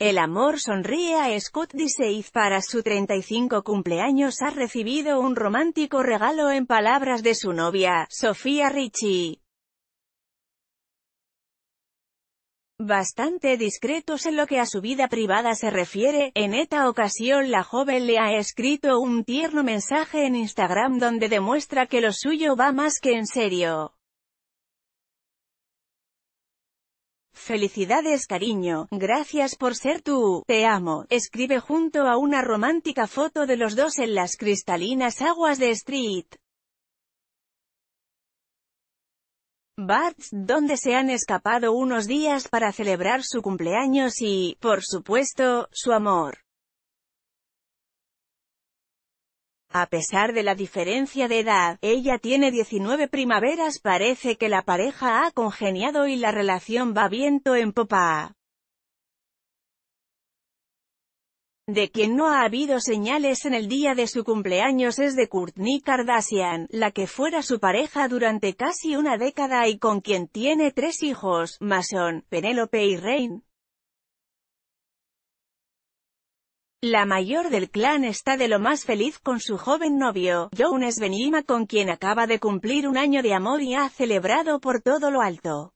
El amor sonríe a Scott Disick para su 35 cumpleaños ha recibido un romántico regalo en palabras de su novia, Sofía Richie. Bastante discretos en lo que a su vida privada se refiere, en esta ocasión la joven le ha escrito un tierno mensaje en Instagram donde demuestra que lo suyo va más que en serio. Felicidades cariño, gracias por ser tú, te amo, escribe junto a una romántica foto de los dos en las cristalinas aguas de Street. Barts, donde se han escapado unos días para celebrar su cumpleaños y, por supuesto, su amor. A pesar de la diferencia de edad, ella tiene 19 primaveras parece que la pareja ha congeniado y la relación va viento en popa. De quien no ha habido señales en el día de su cumpleaños es de Kourtney Kardashian, la que fuera su pareja durante casi una década y con quien tiene tres hijos, Mason, Penélope y Rain. La mayor del clan está de lo más feliz con su joven novio, Jones Benima con quien acaba de cumplir un año de amor y ha celebrado por todo lo alto.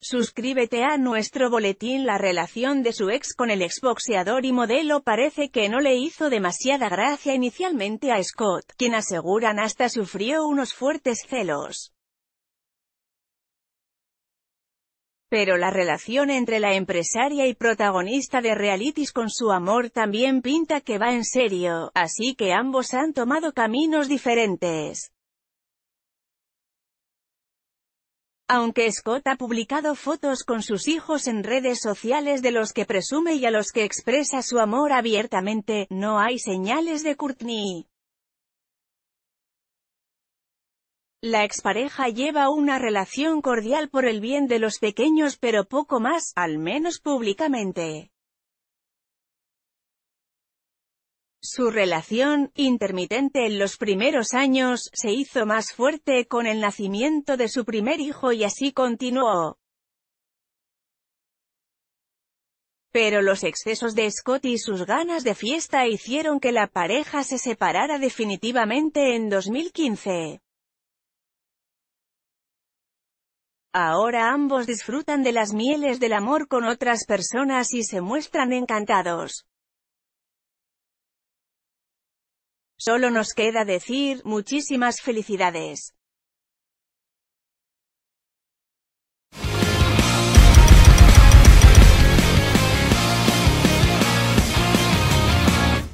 Suscríbete a nuestro boletín La relación de su ex con el exboxeador y modelo parece que no le hizo demasiada gracia inicialmente a Scott, quien aseguran hasta sufrió unos fuertes celos. Pero la relación entre la empresaria y protagonista de realities con su amor también pinta que va en serio, así que ambos han tomado caminos diferentes. Aunque Scott ha publicado fotos con sus hijos en redes sociales de los que presume y a los que expresa su amor abiertamente, no hay señales de Courtney. La expareja lleva una relación cordial por el bien de los pequeños pero poco más, al menos públicamente. Su relación, intermitente en los primeros años, se hizo más fuerte con el nacimiento de su primer hijo y así continuó. Pero los excesos de Scott y sus ganas de fiesta hicieron que la pareja se separara definitivamente en 2015. Ahora ambos disfrutan de las mieles del amor con otras personas y se muestran encantados. Solo nos queda decir, muchísimas felicidades.